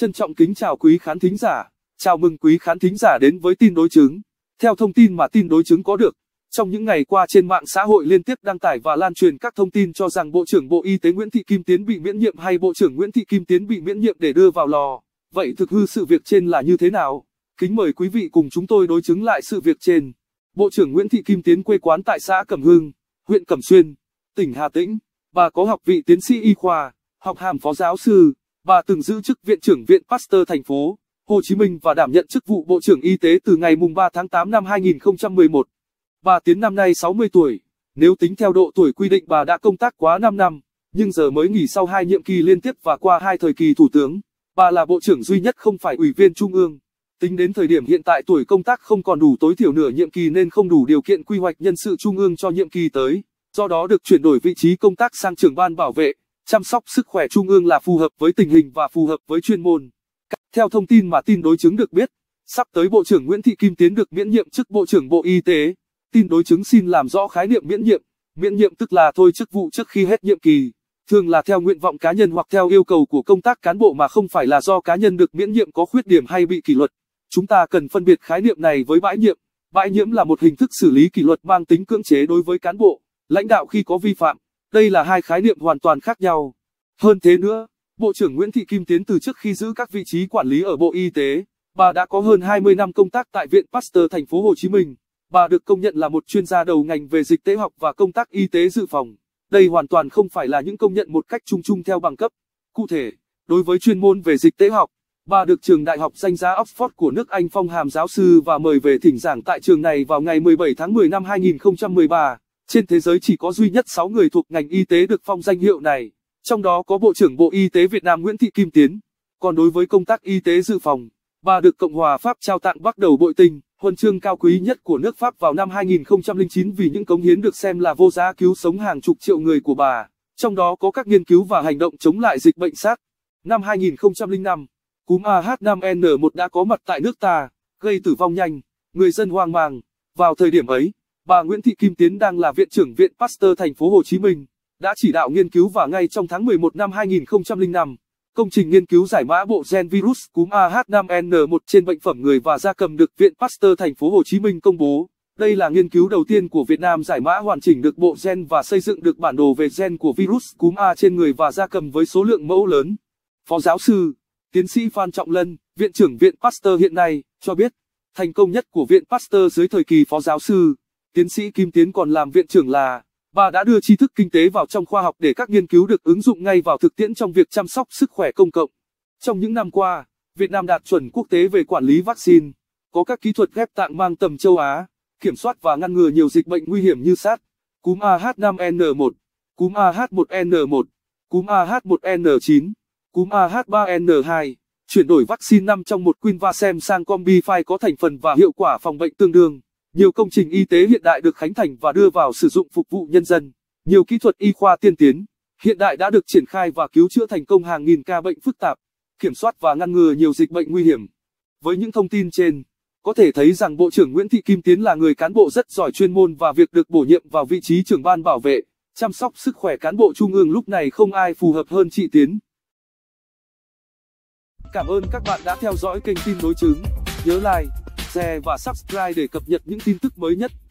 Trân trọng kính chào quý khán thính giả, chào mừng quý khán thính giả đến với tin đối chứng. Theo thông tin mà tin đối chứng có được, trong những ngày qua trên mạng xã hội liên tiếp đăng tải và lan truyền các thông tin cho rằng Bộ trưởng Bộ Y tế Nguyễn Thị Kim Tiến bị miễn nhiệm hay Bộ trưởng Nguyễn Thị Kim Tiến bị miễn nhiệm để đưa vào lò. Vậy thực hư sự việc trên là như thế nào? Kính mời quý vị cùng chúng tôi đối chứng lại sự việc trên. Bộ trưởng Nguyễn Thị Kim Tiến quê quán tại xã Cẩm Hưng, huyện Cẩm Xuyên, tỉnh Hà Tĩnh, bà có học vị tiến sĩ y khoa, học hàm phó giáo sư bà từng giữ chức Viện trưởng Viện Pasteur thành phố Hồ Chí Minh và đảm nhận chức vụ Bộ trưởng Y tế từ ngày 3 tháng 8 năm 2011. Bà Tiến năm nay 60 tuổi, nếu tính theo độ tuổi quy định bà đã công tác quá 5 năm, nhưng giờ mới nghỉ sau hai nhiệm kỳ liên tiếp và qua hai thời kỳ thủ tướng. Bà là bộ trưởng duy nhất không phải ủy viên trung ương. Tính đến thời điểm hiện tại tuổi công tác không còn đủ tối thiểu nửa nhiệm kỳ nên không đủ điều kiện quy hoạch nhân sự trung ương cho nhiệm kỳ tới, do đó được chuyển đổi vị trí công tác sang trưởng ban bảo vệ chăm sóc sức khỏe trung ương là phù hợp với tình hình và phù hợp với chuyên môn. Theo thông tin mà tin đối chứng được biết, sắp tới Bộ trưởng Nguyễn Thị Kim Tiến được miễn nhiệm chức Bộ trưởng Bộ Y tế. Tin đối chứng xin làm rõ khái niệm miễn nhiệm. Miễn nhiệm tức là thôi chức vụ trước khi hết nhiệm kỳ, thường là theo nguyện vọng cá nhân hoặc theo yêu cầu của công tác cán bộ mà không phải là do cá nhân được miễn nhiệm có khuyết điểm hay bị kỷ luật. Chúng ta cần phân biệt khái niệm này với bãi nhiệm. Bãi nhiệm là một hình thức xử lý kỷ luật mang tính cưỡng chế đối với cán bộ, lãnh đạo khi có vi phạm. Đây là hai khái niệm hoàn toàn khác nhau. Hơn thế nữa, Bộ trưởng Nguyễn Thị Kim Tiến từ trước khi giữ các vị trí quản lý ở Bộ Y tế, bà đã có hơn 20 năm công tác tại Viện Pasteur thành phố Hồ Chí Minh. Bà được công nhận là một chuyên gia đầu ngành về dịch tễ học và công tác y tế dự phòng. Đây hoàn toàn không phải là những công nhận một cách chung chung theo bằng cấp. Cụ thể, đối với chuyên môn về dịch tễ học, bà được trường đại học danh giá Oxford của nước Anh phong hàm giáo sư và mời về thỉnh giảng tại trường này vào ngày 17 tháng 10 năm 2013. Trên thế giới chỉ có duy nhất 6 người thuộc ngành y tế được phong danh hiệu này, trong đó có Bộ trưởng Bộ Y tế Việt Nam Nguyễn Thị Kim Tiến. Còn đối với công tác y tế dự phòng, bà được Cộng hòa Pháp trao tặng bắt đầu bội tình, huân chương cao quý nhất của nước Pháp vào năm 2009 vì những cống hiến được xem là vô giá cứu sống hàng chục triệu người của bà, trong đó có các nghiên cứu và hành động chống lại dịch bệnh SARS. Năm 2005, cúm AH5N1 đã có mặt tại nước ta, gây tử vong nhanh, người dân hoang mang. Vào thời điểm ấy, Bà Nguyễn Thị Kim Tiến đang là viện trưởng Viện Pasteur thành phố Hồ Chí Minh, đã chỉ đạo nghiên cứu và ngay trong tháng 11 năm 2005, công trình nghiên cứu giải mã bộ gen virus cúm AH5N1 trên bệnh phẩm người và gia cầm được Viện Pasteur thành phố Hồ Chí Minh công bố. Đây là nghiên cứu đầu tiên của Việt Nam giải mã hoàn chỉnh được bộ gen và xây dựng được bản đồ về gen của virus cúm A trên người và gia cầm với số lượng mẫu lớn. Phó giáo sư, tiến sĩ Phan Trọng Lân, Viện trưởng Viện Pasteur hiện nay, cho biết, thành công nhất của Viện Pasteur dưới thời kỳ Phó giáo sư Tiến sĩ Kim Tiến còn làm viện trưởng là, bà đã đưa tri thức kinh tế vào trong khoa học để các nghiên cứu được ứng dụng ngay vào thực tiễn trong việc chăm sóc sức khỏe công cộng. Trong những năm qua, Việt Nam đạt chuẩn quốc tế về quản lý vaccine, có các kỹ thuật ghép tạng mang tầm châu Á, kiểm soát và ngăn ngừa nhiều dịch bệnh nguy hiểm như SARS, cúm AH5N1, cúm AH1N1, cúm AH1N9, cúm AH3N2, chuyển đổi vaccine 5 trong một Quinvasem sang Combify có thành phần và hiệu quả phòng bệnh tương đương nhiều công trình y tế hiện đại được khánh thành và đưa vào sử dụng phục vụ nhân dân, nhiều kỹ thuật y khoa tiên tiến, hiện đại đã được triển khai và cứu chữa thành công hàng nghìn ca bệnh phức tạp, kiểm soát và ngăn ngừa nhiều dịch bệnh nguy hiểm. Với những thông tin trên, có thể thấy rằng Bộ trưởng Nguyễn Thị Kim Tiến là người cán bộ rất giỏi chuyên môn và việc được bổ nhiệm vào vị trí trưởng ban bảo vệ, chăm sóc sức khỏe cán bộ trung ương lúc này không ai phù hợp hơn chị Tiến. Cảm ơn các bạn đã theo dõi kênh tin đối chứng. Nhớ like share và subscribe để cập nhật những tin tức mới nhất